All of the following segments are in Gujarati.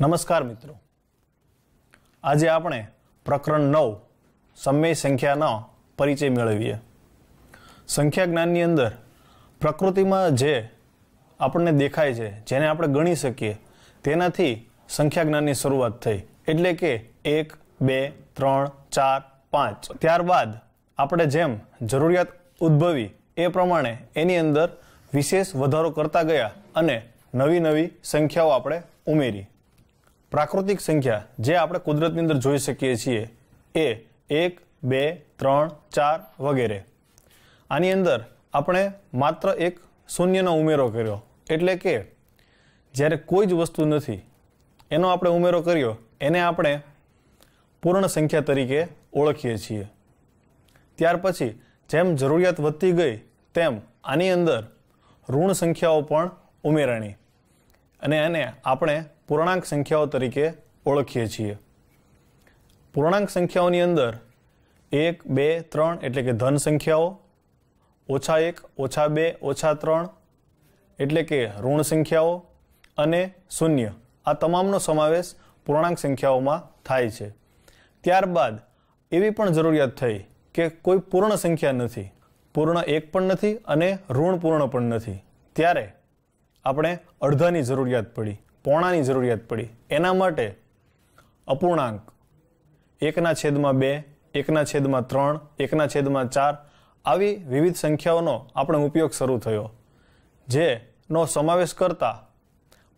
નમસ્કાર મિત્રો આજે આપણે પ્રકરણ નવ સમય સંખ્યાનો પરિચય મેળવીએ સંખ્યા જ્ઞાનની અંદર પ્રકૃતિમાં જે આપણને દેખાય છે જેને આપણે ગણી શકીએ તેનાથી સંખ્યા જ્ઞાનની શરૂઆત થઈ એટલે કે એક બે ત્રણ ચાર પાંચ ત્યારબાદ આપણે જેમ જરૂરિયાત ઉદ્ભવી એ પ્રમાણે એની અંદર વિશેષ વધારો કરતા ગયા અને નવી નવી સંખ્યાઓ આપણે ઉમેરી પ્રાકૃતિક સંખ્યા જે આપણે કુદરતની અંદર જોઈ શકીએ છીએ એ એક બે ત્રણ ચાર વગેરે આની અંદર આપણે માત્ર એક શૂન્યનો ઉમેરો કર્યો એટલે કે જ્યારે કોઈ જ વસ્તુ નથી એનો આપણે ઉમેરો કર્યો એને આપણે પૂર્ણ સંખ્યા તરીકે ઓળખીએ છીએ ત્યાર પછી જેમ જરૂરિયાત વધતી ગઈ તેમ આની અંદર ઋણ સંખ્યાઓ પણ ઉમેરાણી અને એને આપણે પૂર્ણાંક સંખ્યાઓ તરીકે ઓળખીએ છીએ પૂર્ણાંક સંખ્યાઓની અંદર એક બે ત્રણ એટલે કે ધન સંખ્યાઓ ઓછા એક ઓછા બે ઓછા ત્રણ એટલે કે ઋણ સંખ્યાઓ અને શૂન્ય આ તમામનો સમાવેશ પૂર્ણાંક સંખ્યાઓમાં થાય છે ત્યારબાદ એવી પણ જરૂરિયાત થઈ કે કોઈ પૂર્ણ સંખ્યા નથી પૂર્ણ એક પણ નથી અને ઋણ પૂર્ણ પણ નથી ત્યારે આપણે અડધાની જરૂરિયાત પડી પોણાની જરૂરિયાત પડી એના માટે અપૂર્ણાંક એકના છેદમાં બે એકના છેદમાં ત્રણ એકના છેદમાં ચાર આવી વિવિધ સંખ્યાઓનો આપણે ઉપયોગ શરૂ થયો જેનો સમાવેશ કરતા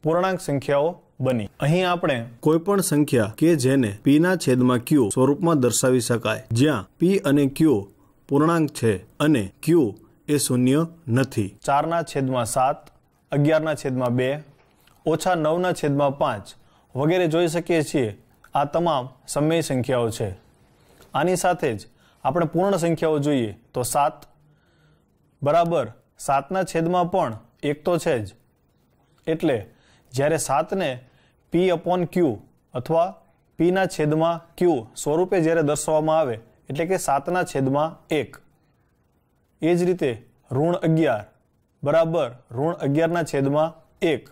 પૂર્ણાંક સંખ્યાઓ બની અહીં આપણે કોઈ પણ સંખ્યા કે જેને પી ના છેદમાં ક્યુ સ્વરૂપમાં દર્શાવી શકાય જ્યાં પી અને ક્યુ પૂર્ણાંક છે અને ક્યુ એ શૂન્ય નથી ચારના છેદમાં સાત અગિયારના છેદમાં બે ઓછા નવના છેદમાં પાંચ વગેરે જોઈ શકીએ છીએ આ તમામ સમય સંખ્યાઓ છે આની સાથે જ આપણે પૂર્ણ સંખ્યાઓ જોઈએ તો સાત બરાબર સાતના છેદમાં પણ એક તો છે જ એટલે જ્યારે સાતને પી અપોન ક્યુ અથવા પીના છેદમાં ક્યુ સ્વરૂપે જ્યારે દર્શાવવામાં આવે એટલે કે સાતના છેદમાં એક એ જ રીતે ઋણ અગિયાર બરાબર ઋણ અગિયારના છેદમાં એક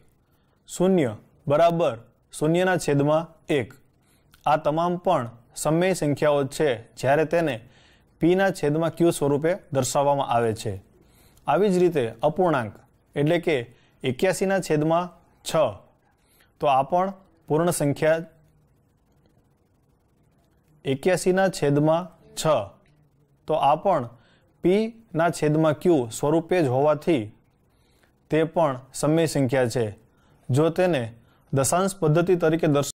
શૂન્ય બરાબર શૂન્યના છેદમાં એક આ તમામ પણ સમય સંખ્યાઓ છે જ્યારે તેને પીના છેદમાં ક્યુ સ્વરૂપે દર્શાવવામાં આવે છે આવી જ રીતે અપૂર્ણાંક એટલે કે એક્યાસીના છેદમાં છ તો આ પણ પૂર્ણ સંખ્યા એક્યાસીના છેદમાં છ તો આ પણ પીના છેદમાં ક્યુ સ્વરૂપે જ હોવાથી તે પણ સમય સંખ્યા છે જો તેને દશાંશ પદ્ધતિ તરીકે દર્શાવ